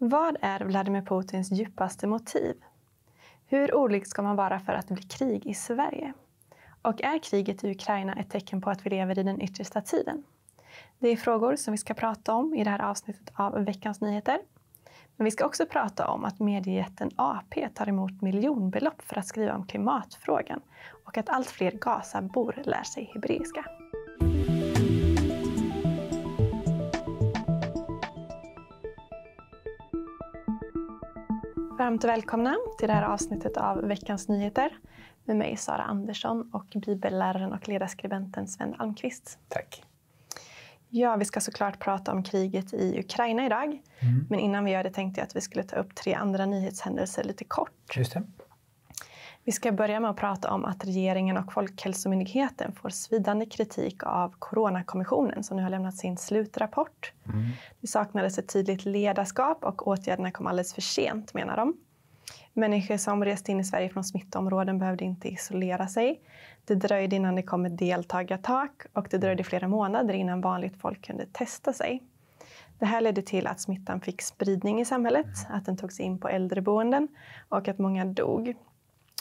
Vad är Vladimir Putins djupaste motiv? Hur orolig ska man vara för att det blir krig i Sverige? Och är kriget i Ukraina ett tecken på att vi lever i den yttersta tiden? Det är frågor som vi ska prata om i det här avsnittet av Veckans nyheter. Men vi ska också prata om att mediejätten AP tar emot miljonbelopp för att skriva om klimatfrågan och att allt fler Gazabor lär sig hebreiska. Varmt välkomna till det här avsnittet av Veckans nyheter med mig Sara Andersson och bibelläraren och ledarskribenten Sven Almqvist. Tack. Ja, vi ska såklart prata om kriget i Ukraina idag. Mm. Men innan vi gör det tänkte jag att vi skulle ta upp tre andra nyhetshändelser lite kort. Just det. Vi ska börja med att prata om att regeringen och Folkhälsomyndigheten får svidande kritik av Coronakommissionen som nu har lämnat sin slutrapport. Mm. Det saknades ett tydligt ledarskap och åtgärderna kom alldeles för sent, menar de. Människor som reste in i Sverige från smittområden behövde inte isolera sig. Det dröjde innan det kom ett deltagartak och det dröjde flera månader innan vanligt folk kunde testa sig. Det här ledde till att smittan fick spridning i samhället, att den togs in på äldreboenden och att många dog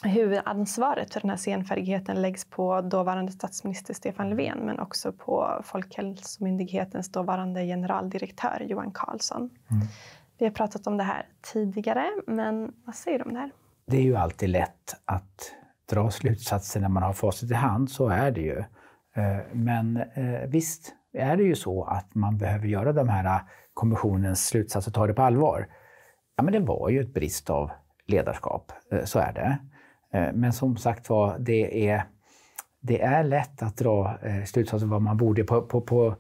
huvudansvaret för den här senfärdigheten läggs på dåvarande statsminister Stefan Löfven men också på Folkhälsomyndighetens dåvarande generaldirektör Johan Carlsson. Mm. Vi har pratat om det här tidigare, men vad säger du om det här? Det är ju alltid lätt att dra slutsatser när man har facit i hand, så är det ju. Eh, men eh, visst är det ju så att man behöver göra de här eh, kommissionens slutsatser och ta det på allvar. Ja, men det var ju ett brist av ledarskap, så är det. Eh, men som sagt var, det är, det är lätt att dra eh, slutsatser vad man borde. På, på, på,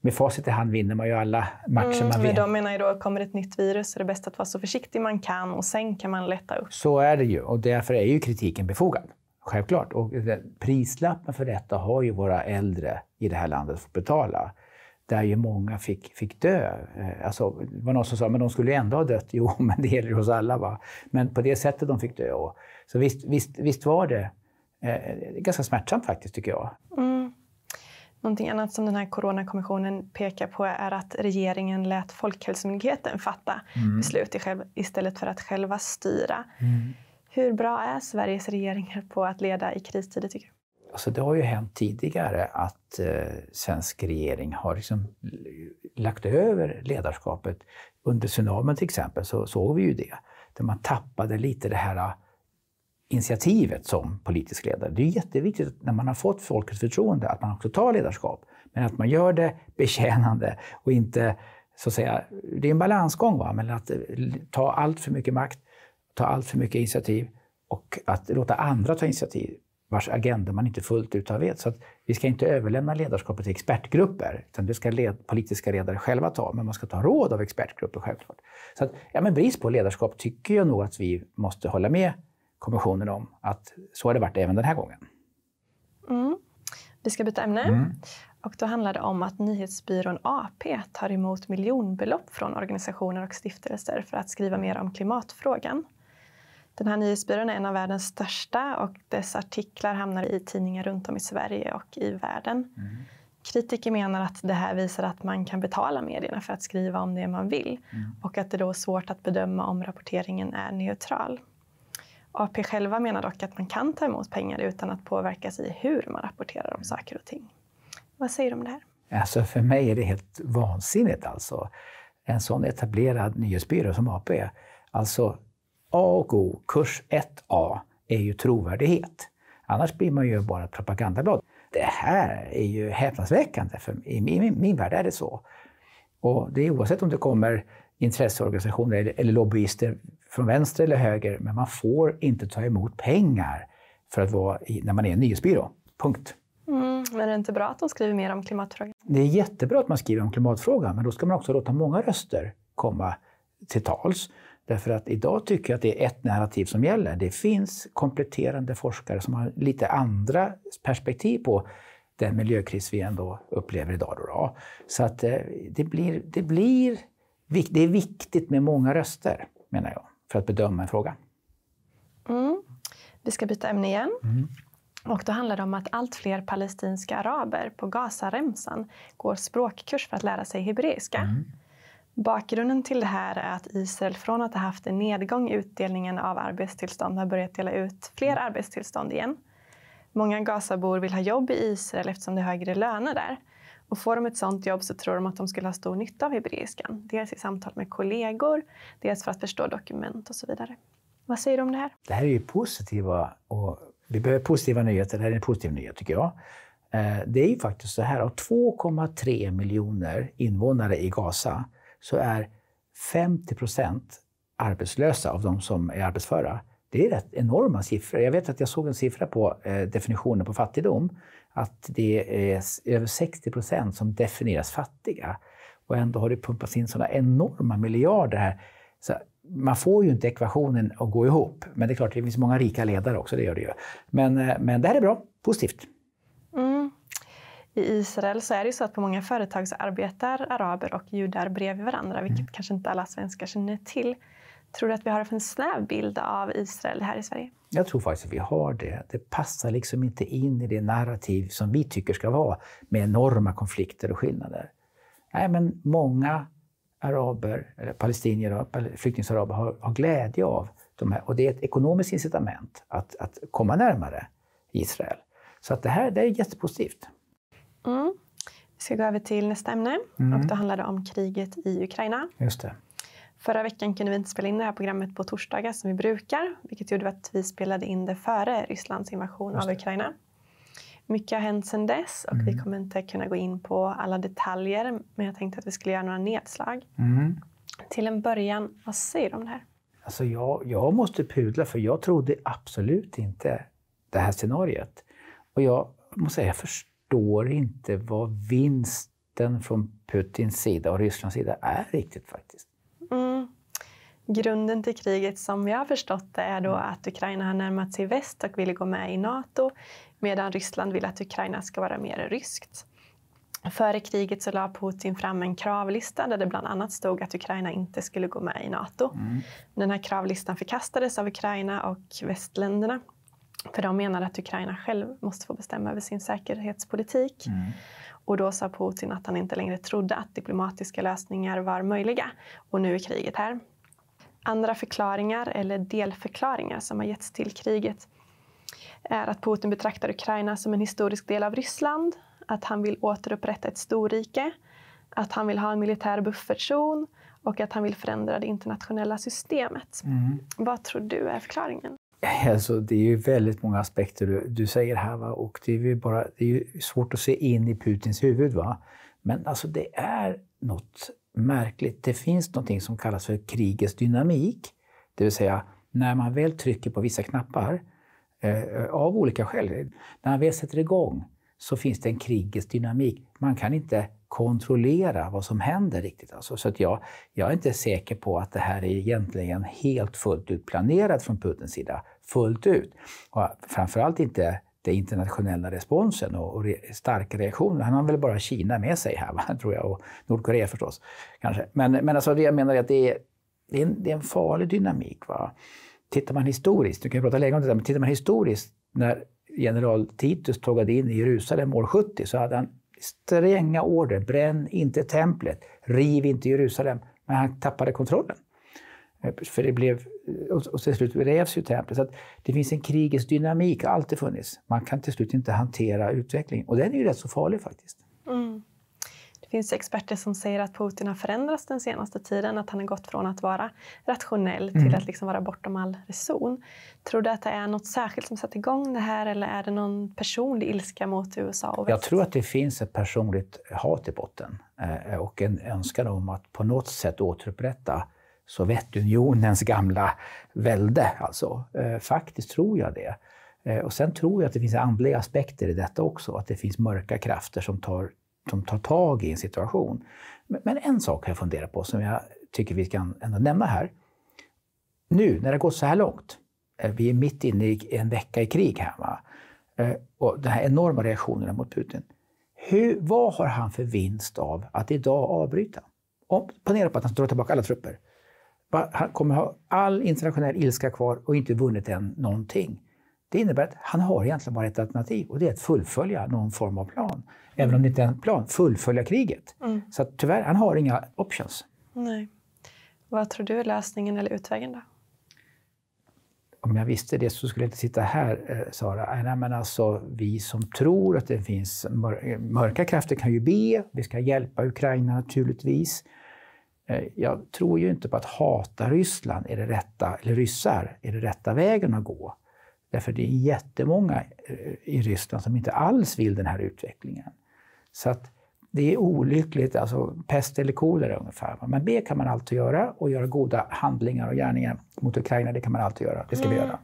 med facit i hand vinner man ju alla matcher mm, man vinner. De menar ju då, kommer ett nytt virus är det bäst att vara så försiktig man kan och sen kan man lätta upp. Så är det ju och därför är ju kritiken befogad. Självklart. Och prislappen för detta har ju våra äldre i det här landet fått betala. Där ju många fick, fick dö. Eh, alltså, det var någon som sa, men de skulle ju ändå ha dött. Jo, men det gäller ju oss alla. Va? Men på det sättet de fick dö. Och, så visst, visst, visst var det eh, ganska smärtsamt faktiskt, tycker jag. Mm. Någonting annat som den här Coronakommissionen pekar på är att regeringen lät Folkhälsomyndigheten fatta mm. beslut istället för att själva styra. Mm. Hur bra är Sveriges regeringar på att leda i kristider, tycker du? Alltså det har ju hänt tidigare att eh, svensk regering har liksom lagt över ledarskapet. Under tsunamin till exempel så såg vi ju det, där man tappade lite det här initiativet som politisk ledare. Det är jätteviktigt när man har fått folkets förtroende att man också tar ledarskap. Men att man gör det betjänande och inte så att säga, det är en balansgång, va? men att eh, ta allt för mycket makt, ta allt för mycket initiativ och att låta andra ta initiativ vars agenda man inte fullt ut har vet. Så att vi ska inte överlämna ledarskapet till expertgrupper, utan det ska led politiska ledare själva ta, men man ska ta råd av expertgrupper självklart. Så att, ja, men brist på ledarskap tycker jag nog att vi måste hålla med kommissionen om att så har det varit även den här gången. Mm. Vi ska byta ämne. Mm. Och då handlar det om att nyhetsbyrån AP tar emot miljonbelopp från organisationer och stiftelser för att skriva mer om klimatfrågan. Den här nyhetsbyrån är en av världens största och dess artiklar hamnar i tidningar runt om i Sverige och i världen. Mm. Kritiker menar att det här visar att man kan betala medierna för att skriva om det man vill mm. och att det då är svårt att bedöma om rapporteringen är neutral. AP själva menar dock att man kan ta emot pengar utan att påverkas i hur man rapporterar om saker och ting. Vad säger du om det här? Alltså för mig är det helt vansinnigt alltså. En sån etablerad nyhetsbyrå som AP. Alltså A och O, kurs 1A, är ju trovärdighet. Annars blir man ju bara ett propagandablad. Det här är ju häpnadsväckande. För I min, min värld är det så. Och det är oavsett om det kommer intresseorganisationer eller, eller lobbyister från vänster eller höger, men man får inte ta emot pengar för att vara i, när man är en nyhetsbyrå. Punkt. Mm, men är det inte bra att de skriver mer om klimatfrågan? Det är jättebra att man skriver om klimatfrågan, men då ska man också låta många röster komma till tals. Därför att idag tycker jag att det är ett narrativ som gäller. Det finns kompletterande forskare som har lite andra perspektiv på den miljökris vi ändå upplever idag. Då då. Så att eh, det blir, det blir det är viktigt med många röster, menar jag för att bedöma en fråga. Mm. Vi ska byta ämne igen. Mm. Och då handlar det om att allt fler palestinska araber på Gazaremsan går språkkurs för att lära sig hebreiska. Mm. Bakgrunden till det här är att Israel från att ha haft en nedgång i utdelningen av arbetstillstånd har börjat dela ut fler arbetstillstånd igen. Många Gazabor vill ha jobb i Israel eftersom det är högre löner där. Och får de ett sådant jobb så tror de att de skulle ha stor nytta av hebreiskan. Dels i samtal med kollegor, dels för att förstå dokument och så vidare. Vad säger du om det här? Det här är ju positiva, och vi behöver positiva nyheter. Det här är en positiv nyhet tycker jag. Eh, det är ju faktiskt så här, av 2,3 miljoner invånare i Gaza så är 50 procent arbetslösa av de som är arbetsföra. Det är rätt enorma siffror. Jag vet att jag såg en siffra på eh, definitionen på fattigdom. Att det är över 60 procent som definieras fattiga. Och ändå har det pumpats in sådana enorma miljarder här. Så man får ju inte ekvationen att gå ihop. Men det är klart, det finns många rika ledare också, det gör det ju. Men, eh, men det här är bra, positivt. Mm. I Israel så är det ju så att på många företag så arbetar araber och judar bredvid varandra, vilket mm. kanske inte alla svenskar känner till. Tror du att vi har för en snäv bild av Israel här i Sverige? Jag tror faktiskt att vi har det. Det passar liksom inte in i det narrativ som vi tycker ska vara med enorma konflikter och skillnader. Nej, men många araber, eller palestinier, eller flyktingsaraber har, har glädje av de här. Och det är ett ekonomiskt incitament att, att komma närmare Israel. Så att det här det är jättepositivt. Mm. Vi ska gå över till nästa ämne mm. och då handlar det om kriget i Ukraina. Just det. Förra veckan kunde vi inte spela in det här programmet på torsdagar som vi brukar, vilket gjorde att vi spelade in det före Rysslands invasion av Ukraina. Mycket har hänt sedan dess och mm. vi kommer inte kunna gå in på alla detaljer, men jag tänkte att vi skulle göra några nedslag. Mm. Till en början, vad säger du om det här? Alltså jag, jag måste pudla, för jag trodde absolut inte det här scenariet. Och jag måste säga, jag förstår inte vad vinsten från Putins sida och Rysslands sida är riktigt faktiskt. Mm. Grunden till kriget som jag har förstått det är då mm. att Ukraina har närmat sig väst och ville gå med i Nato medan Ryssland vill att Ukraina ska vara mer ryskt. Före kriget så la Putin fram en kravlista där det bland annat stod att Ukraina inte skulle gå med i Nato. Mm. Den här kravlistan förkastades av Ukraina och västländerna. För de menar att Ukraina själv måste få bestämma över sin säkerhetspolitik. Mm. Och då sa Putin att han inte längre trodde att diplomatiska lösningar var möjliga. Och nu är kriget här. Andra förklaringar, eller delförklaringar, som har getts till kriget är att Putin betraktar Ukraina som en historisk del av Ryssland, att han vill återupprätta ett storrike, att han vill ha en militär buffertzon och att han vill förändra det internationella systemet. Mm. Vad tror du är förklaringen? Alltså, det är ju väldigt många aspekter du, du säger här. Va? Och det, är bara, det är svårt att se in i Putins huvud. Va? Men alltså, det är något märkligt. Det finns något som kallas för krigets dynamik. Det vill säga, när man väl trycker på vissa knappar, eh, av olika skäl, när man väl sätter igång, så finns det en krigets dynamik. Man kan inte kontrollera vad som händer riktigt. Alltså. Så att jag, jag är inte säker på att det här är egentligen helt fullt ut planerat från Putins sida fullt ut. Och framförallt inte den internationella responsen och, re, starka reaktioner. Han har väl bara Kina med sig här, va? tror jag, och Nordkorea förstås. Kanske. Men, men alltså, det jag menar är att det är, det är, en, det är en farlig dynamik. Va? Tittar man historiskt, du kan prata länge om det, men tittar man historiskt när general Titus tågade in i Jerusalem år 70 så hade han stränga order. Bränn inte templet, riv inte Jerusalem. Men han tappade kontrollen. Eh, för det blev, och till slut revs ju templet. Så det finns en krigisk dynamik, har alltid funnits. Man kan till slut inte hantera utvecklingen. Och den är ju rätt så farlig faktiskt. Mm. Det finns experter som säger att Putin har förändrats den senaste tiden. Att han har gått från att vara rationell till mm. att liksom vara bortom all reson. Tror du att det är något särskilt som satt igång det här eller är det någon personlig ilska mot USA och väst? Jag tror att det finns ett personligt hat i botten eh, och en önskan om att på något sätt återupprätta Sovjetunionens gamla välde. Alltså. Eh, faktiskt tror jag det. Eh, och sen tror jag att det finns andliga aspekter i detta också, att det finns mörka krafter som tar, som tar tag i en situation. Men en sak har jag funderat på som jag tycker vi kan ändå nämna här. Nu när det gått så här långt, eh, vi är mitt inne i en vecka i krig här, va? och de här enorma reaktionerna mot Putin. Hur, vad har han för vinst av att idag avbryta? Om, ponera på att han drar tillbaka alla trupper. Han kommer ha all internationell ilska kvar och inte vunnit än någonting. Det innebär att han har egentligen bara ett alternativ och det är att fullfölja någon form av plan. Även om mm. det inte är en plan, fullfölja kriget. Mm. Så att, tyvärr, han har inga options. Nej. Vad tror du är lösningen eller utvägen då? Om jag visste det så skulle jag inte sitta här, eh, Sara. Nej, men alltså, vi som tror att det finns mörka krafter kan ju be. Vi ska hjälpa Ukraina naturligtvis. Eh, jag tror ju inte på att hata Ryssland är det rätta, eller ryssar är det rätta vägen att gå. Därför det är jättemånga eh, i Ryssland som inte alls vill den här utvecklingen. Så att det är olyckligt, alltså pest eller kolera ungefär. Men be kan man alltid göra och göra goda handlingar och gärningar mot Ukraina, det kan man alltid göra. Det ska mm. vi göra.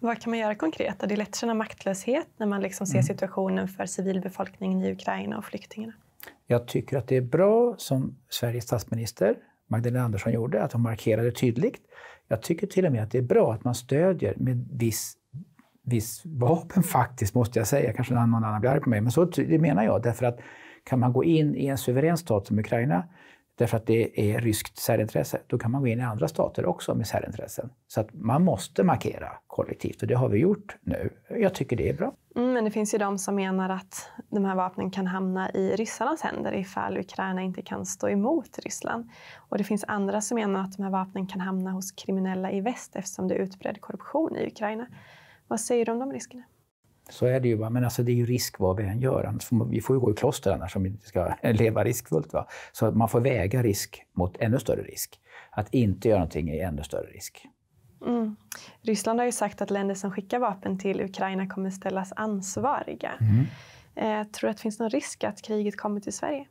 Vad kan man göra konkret? Det är lätt att känna maktlöshet när man liksom ser mm. situationen för civilbefolkningen i Ukraina och flyktingarna. Jag tycker att det är bra, som Sveriges statsminister Magdalena Andersson gjorde, att hon markerade tydligt. Jag tycker till och med att det är bra att man stödjer med viss, viss vapen faktiskt, måste jag säga. Kanske någon annan blir arg på mig, men så det menar jag. Därför att kan man gå in i en suverän stat som Ukraina därför att det är ryskt särintresse, då kan man gå in i andra stater också med särintressen. Så att man måste markera kollektivt och det har vi gjort nu. Jag tycker det är bra. Mm, men det finns ju de som menar att de här vapnen kan hamna i ryssarnas händer ifall Ukraina inte kan stå emot Ryssland. Och det finns andra som menar att de här vapnen kan hamna hos kriminella i väst eftersom det är utbredd korruption i Ukraina. Vad säger du om de riskerna? Så är det ju. Va? Men alltså, det är ju risk vad vi än gör. Vi får ju gå i kloster annars om vi inte ska leva riskfullt. Va? Så man får väga risk mot ännu större risk. Att inte göra någonting är ännu större risk. Mm. Ryssland har ju sagt att länder som skickar vapen till Ukraina kommer ställas ansvariga. Mm. Eh, tror du att det finns någon risk att kriget kommer till Sverige?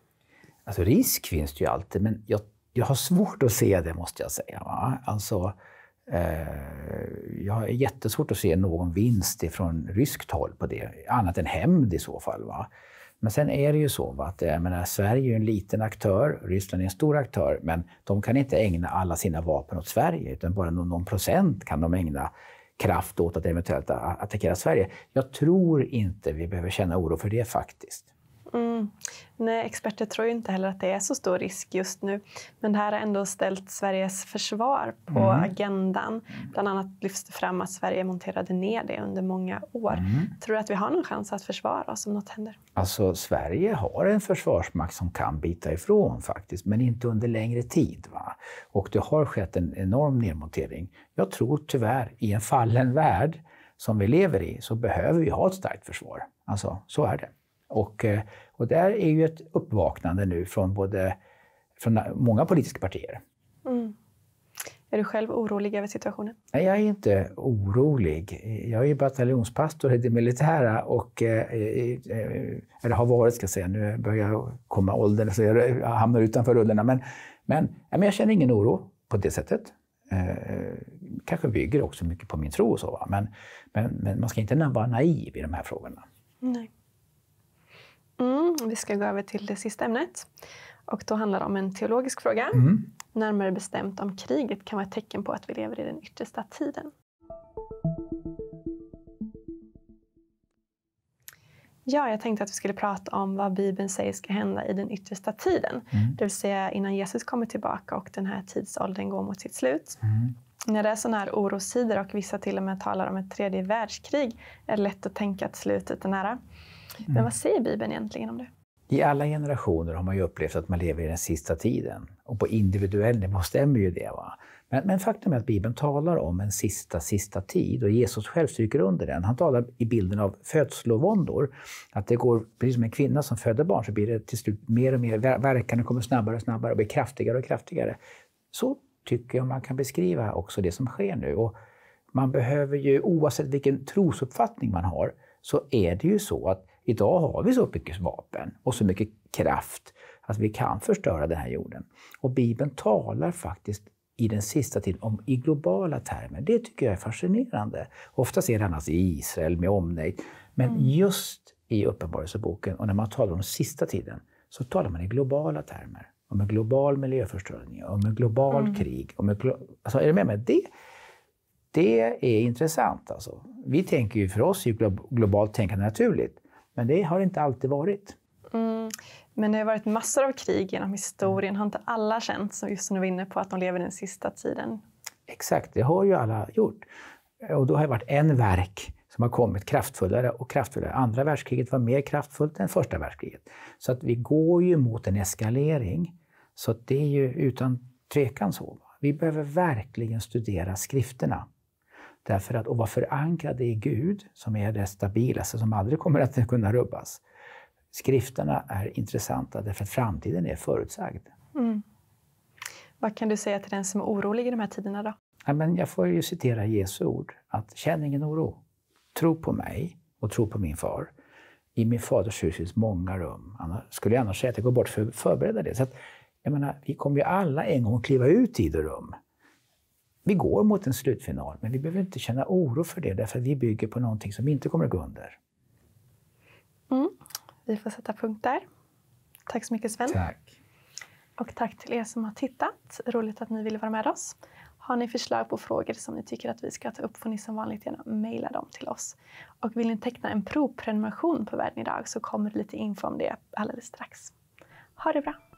Alltså risk finns det ju alltid, men jag, jag har svårt att se det måste jag säga. Va? Alltså, Eh, jag har jättesvårt att se någon vinst ifrån ryskt håll på det, annat än hämnd i så fall. Va? Men sen är det ju så va, att menar, Sverige är en liten aktör, Ryssland är en stor aktör, men de kan inte ägna alla sina vapen åt Sverige, utan bara någon, någon procent kan de ägna kraft åt att eventuellt attackera Sverige. Jag tror inte vi behöver känna oro för det faktiskt. Mm. Nej, experter tror ju inte heller att det är så stor risk just nu. Men det här har ändå ställt Sveriges försvar på mm. agendan. Bland annat lyfts det fram att Sverige monterade ner det under många år. Mm. Tror du att vi har någon chans att försvara oss om något händer? Alltså, Sverige har en försvarsmakt som kan bita ifrån faktiskt, men inte under längre tid. Va? Och det har skett en enorm nedmontering. Jag tror tyvärr, i en fallen värld som vi lever i, så behöver vi ha ett starkt försvar. Alltså, så är det. Och, eh, och där är ju ett uppvaknande nu från, både, från många politiska partier. Mm. Är du själv orolig över situationen? Nej, jag är inte orolig. Jag är ju bataljonspastor i det militära och eh, eh, eller har varit, ska jag säga. Nu börjar jag komma åldern så jag hamnar utanför rullorna. Men, men, jag känner ingen oro på det sättet. Kanske bygger också mycket på min tro och så. Men, men, men man ska inte vara naiv i de här frågorna. Nej. Mm, vi ska gå över till det sista ämnet. Och då handlar det om en teologisk fråga. Mm. Närmare bestämt om kriget kan vara ett tecken på att vi lever i den yttersta tiden. Ja, jag tänkte att vi skulle prata om vad Bibeln säger ska hända i den yttersta tiden. Mm. Det vill säga innan Jesus kommer tillbaka och den här tidsåldern går mot sitt slut. Mm. När det är sådana här orostider och vissa till och med talar om ett tredje världskrig är det lätt att tänka att slutet är nära. Men mm. vad säger Bibeln egentligen om det? I alla generationer har man ju upplevt att man lever i den sista tiden. Och på individuell nivå stämmer ju det. Va? Men, men, faktum är att Bibeln talar om en sista, sista tid och Jesus själv stryker under den. Han talar i bilden av födslovåndor. Att det går, precis som en kvinna som föder barn, så blir det till slut mer och mer verkan och kommer snabbare och snabbare och blir kraftigare och kraftigare. Så tycker jag man kan beskriva också det som sker nu. Och man behöver ju, oavsett vilken trosuppfattning man har, så är det ju så att Idag har vi så mycket vapen och så mycket kraft att vi kan förstöra den här jorden. Och Bibeln talar faktiskt i den sista tiden om, i globala termer. Det tycker jag är fascinerande. Oftast är det annars alltså i Israel med omnejd. Men mm. just i Uppenbarelseboken och när man talar om sista tiden så talar man i globala termer. Om en global miljöförstöring, om en global mm. krig. Om en glo alltså, är du med mig? Det, det är intressant. Alltså. Vi tänker ju, för oss är globalt tänkande naturligt. Men det har det inte alltid varit. Mm. Men det har varit massor av krig genom historien. Har inte alla känt, som just nu var inne på, att de lever den sista tiden? Exakt, det har ju alla gjort. Och då har det varit en verk som har kommit kraftfullare och kraftfullare. Andra världskriget var mer kraftfullt än första världskriget. Så att vi går ju mot en eskalering. Så det är ju utan tvekan så. Vi behöver verkligen studera skrifterna. Därför att, och vara förankrade i Gud, som är det stabilaste, som aldrig kommer att kunna rubbas. Skrifterna är intressanta därför att framtiden är förutsagd. Mm. Vad kan du säga till den som är orolig i de här tiderna? då? Ja, men jag får ju citera Jesu ord, att känn ingen oro. Tro på mig och tro på min far. I min faders hus finns många rum. Annars, skulle jag annars säga att jag går bort för att förbereda det. Så att, jag menar, vi kommer ju alla en gång kliva ut tid och rum vi går mot en slutfinal, men vi behöver inte känna oro för det därför att vi bygger på någonting som inte kommer att gå under. Mm. Vi får sätta punkt där. Tack så mycket Sven. Tack. Och tack till er som har tittat. Roligt att ni ville vara med oss. Har ni förslag på frågor som ni tycker att vi ska ta upp får ni som vanligt gärna mejla dem till oss. Och vill ni teckna en provprenumeration på Världen idag så kommer det lite info om det alldeles strax. Ha det bra!